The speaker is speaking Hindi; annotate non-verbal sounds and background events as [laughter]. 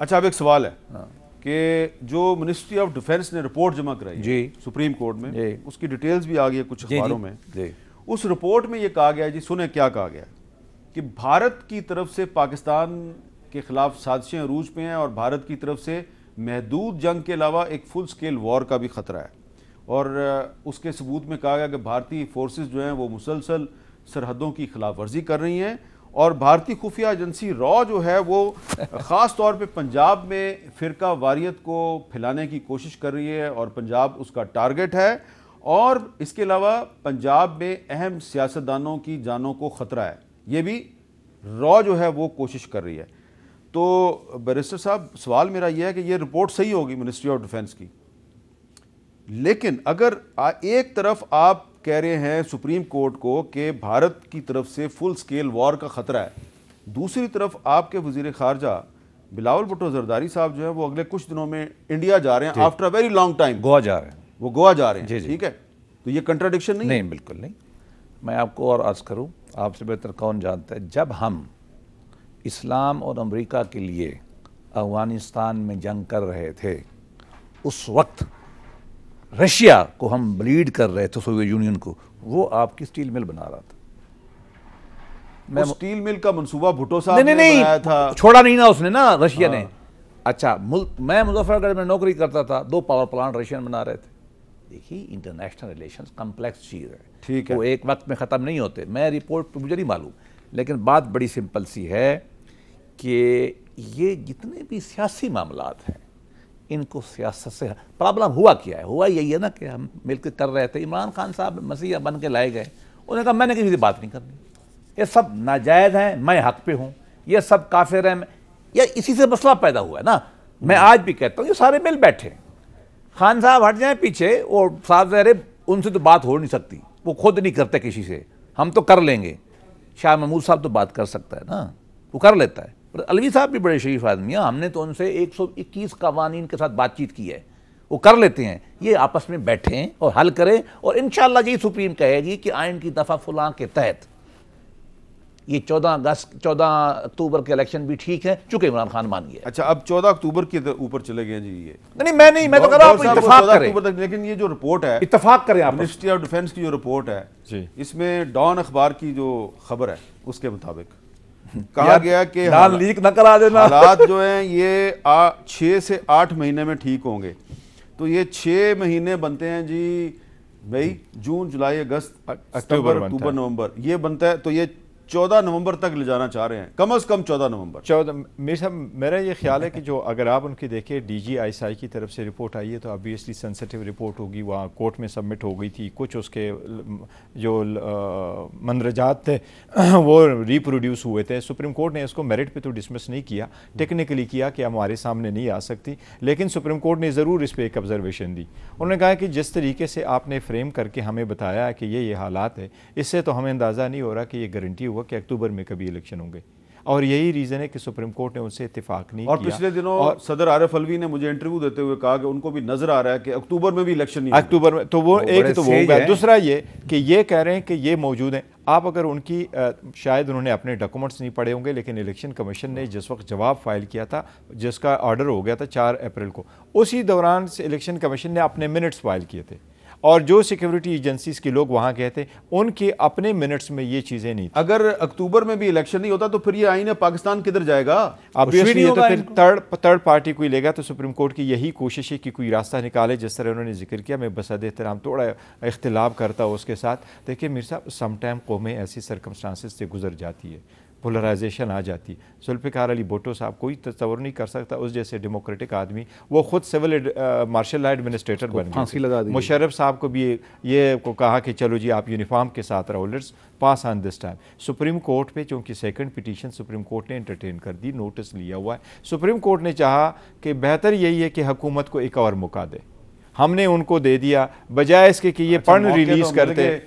अच्छा अब एक सवाल है हाँ। कि जो मिनिस्ट्री ऑफ डिफेंस ने रिपोर्ट जमा कराई जी सुप्रीम कोर्ट में उसकी डिटेल्स भी आ गई है कुछ अखबारों में उस रिपोर्ट में ये कहा गया जी सुने क्या कहा गया कि भारत की तरफ से पाकिस्तान के खिलाफ साजिशें अरूज पे हैं और भारत की तरफ से महदूद जंग के अलावा एक फुल स्केल वॉर का भी खतरा है और उसके सबूत में कहा गया कि भारतीय फोर्सेस जो हैं वो मुसलसल सरहदों की खिलाफ वर्जी कर रही हैं और भारतीय खुफिया एजेंसी रॉ जो है वो [laughs] ख़ास तौर पे पंजाब में फ़िरका वारियत को फैलाने की कोशिश कर रही है और पंजाब उसका टारगेट है और इसके अलावा पंजाब में अहम सियासतदानों की जानों को ख़तरा है ये भी रॉ जो है वो कोशिश कर रही है तो बैरिस्टर साहब सवाल मेरा यह है कि ये रिपोर्ट सही होगी मिनिस्ट्री ऑफ डिफेंस की लेकिन अगर एक तरफ आप कह रहे हैं सुप्रीम कोर्ट को कि भारत की तरफ से फुल स्केल वॉर का ख़तरा है दूसरी तरफ आपके वजीर खारजा बिलावल भुट्टो जरदारी साहब जो है वो अगले कुछ दिनों में इंडिया जा रहे हैं after a very long time Goa जा रहे हैं वो गोवा जा रहे हैं ठीक है तो ये कंट्राडिक्शन नहीं नहीं बिल्कुल नहीं मैं आपको और अर्ज़ करूँ आपसे बेहतर कौन जानता है जब हम इस्लाम और अमरीका के लिए अफ़गानिस्तान में जंग कर रहे थे उस वक्त रशिया को हम ब्लीड कर रहे थे सोवियत यूनियन को वो आपकी स्टील मिल बना रहा था मैं स्टील मिल का मंसूबा भुटो साहब ने नहीं, बनाया था छोड़ा नहीं ना उसने ना रशिया ने हाँ। अच्छा मुल्क मैं मुजफ्फरगढ़ में नौकरी करता था दो पावर प्लांट रशियन बना रहे थे देखिए इंटरनेशनल रिलेशन कम्प्लेक्स चीज़ है ठीक है वो एक वक्त में ख़त्म नहीं होते मैं रिपोर्ट तो मुझे नहीं मालूम लेकिन बात बड़ी सिंपल सी है कि ये जितने भी सियासी मामला हैं इनको सियासत से प्रॉब्लम हुआ क्या है हुआ यही है ना कि हम मिलकर कर रहे थे इमरान खान साहब मसीह बन के लाए गए उन्होंने कहा मैंने किसी से बात नहीं करनी ये सब नाजायज़ हैं मैं हक पे हूँ ये सब काफिर हैं या इसी से मसला पैदा हुआ है ना मैं हम्म। आज भी कहता हूँ ये सारे मिल बैठे खान साहब हट जाए पीछे और साहब अरे उनसे तो बात हो नहीं सकती वो खुद नहीं करते किसी से हम तो कर लेंगे शाह महमूद साहब तो बात कर सकता है ना वो कर लेता है पर अलवी साहब भी बड़े शरीफ आदमी हैं हमने तो उनसे 121 कवानीन के साथ बातचीत की है वो कर लेते हैं ये आपस में बैठें और हल करें और इन जी सुप्रीम कहेगी कि आयन की दफ़ा फलां के तहत ये चौदह अगस्त चौदह अक्टूबर के इलेक्शन भी ठीक है चूंकि इमरान खान मान गया अच्छा अब चौदह अक्टूबर के ऊपर चले गए जी ये नहीं मैं नहीं मैं तो कह रहा हूँ इतफाक करें लेकिन ये जो रिपोर्ट है इतफाक करें आप मिनिस्ट्री ऑफ डिफेंस की जो रिपोर्ट है इसमें डॉन अखबार की जो खबर है उसके मुताबिक कहा गया कि दाल लीक न करा देना हालात जो हैं ये छः से आठ महीने में ठीक होंगे तो ये छः महीने बनते हैं जी भाई जून जुलाई अगस्त अक्टूबर अक्टूबर नवंबर ये बनता है तो ये चौदह नवंबर तक ले जाना चाह रहे हैं कम अज कम चौदह नवंबर चौदह मेरे साहब मेरा ये ख्याल है कि जो अगर आप उनकी देखिए डी जी आई आई की तरफ से रिपोर्ट आई है तो ऑब्वियसली सेंसिटिव रिपोर्ट होगी वहाँ कोर्ट में सबमिट हो गई थी कुछ उसके जो मंदरजात थे [clears throat] वो रिप्रोड्यूस हुए थे सुप्रीम कोर्ट ने इसको मेरिट पर तो डिसमिस नहीं किया टेक्निकली किया कि हमारे सामने नहीं आ सकती लेकिन सुप्रीम कोर्ट ने ज़रूर इस पर एक ऑब्जर्वेशन दी उन्होंने कहा कि जिस तरीके से आपने फ्रेम करके हमें बताया कि ये ये हालात है इससे तो हमें अंदाज़ा नहीं हो रहा कि ये गारंटी हुआ होगा कि अक्टूबर में कभी इलेक्शन होंगे और यही रीज़न है कि सुप्रीम कोर्ट ने उनसे इतफाक नहीं और किया। पिछले दिनों और सदर आर एफ अलवी ने मुझे इंटरव्यू देते हुए कहा कि उनको भी नजर आ रहा है कि अक्टूबर में भी इलेक्शन नहीं अक्टूबर में तो वो, वो एक तो वो होगा दूसरा ये कि ये कह रहे हैं कि ये मौजूद हैं आप अगर उनकी आ, शायद उन्होंने अपने डॉक्यूमेंट्स नहीं पढ़े होंगे लेकिन इलेक्शन कमीशन ने जिस वक्त जवाब फाइल किया था जिसका ऑर्डर हो गया था चार अप्रैल को उसी दौरान इलेक्शन कमीशन ने अपने मिनट्स फाइल किए थे और जो सिक्योरिटी एजेंसीज के लोग वहाँ गए थे उनके अपने मिनट्स में ये चीज़ें नहीं अगर अक्टूबर में भी इलेक्शन नहीं होता तो फिर ये आईने पाकिस्तान किधर जाएगा अब ये तो फिर थर्ड थर्ड पार्टी कोई लेगा तो सुप्रीम कोर्ट की यही कोशिश है कि कोई रास्ता निकाले जिस तरह उन्होंने जिक्र किया मैं बसद एहतराम थोड़ा इख्तलाफ करता हूँ उसके साथ देखिए मिर्सा समाइम समटाइम कौमें ऐसी सरकमस्टांसिस से गुजर जाती है पोलराइजेशन आ जाती जुल्फ़िकार अली भुटो साहब कोई तस्वर नहीं कर सकता उस जैसे डेमोक्रेटिक आदमी वो खुद सिविल मार्शल लॉ एडमिनिस्ट्रेटर बन गए मुशरफ साहब को भी ये को कहा कि चलो जी आप यूनिफॉर्म के साथ रहो let's pass on this time supreme court पे चूँकि सेकंड पिटीशन सुप्रीम कोर्ट ने इंटरटेन कर दी नोटिस लिया हुआ है सुप्रीम कोर्ट ने चाह कि बेहतर यही है कि हुकूमत को एक और मौका दे हमने उनको दे दिया बजाय इसके कि ये अच्छा, फंड रिलीज तो करते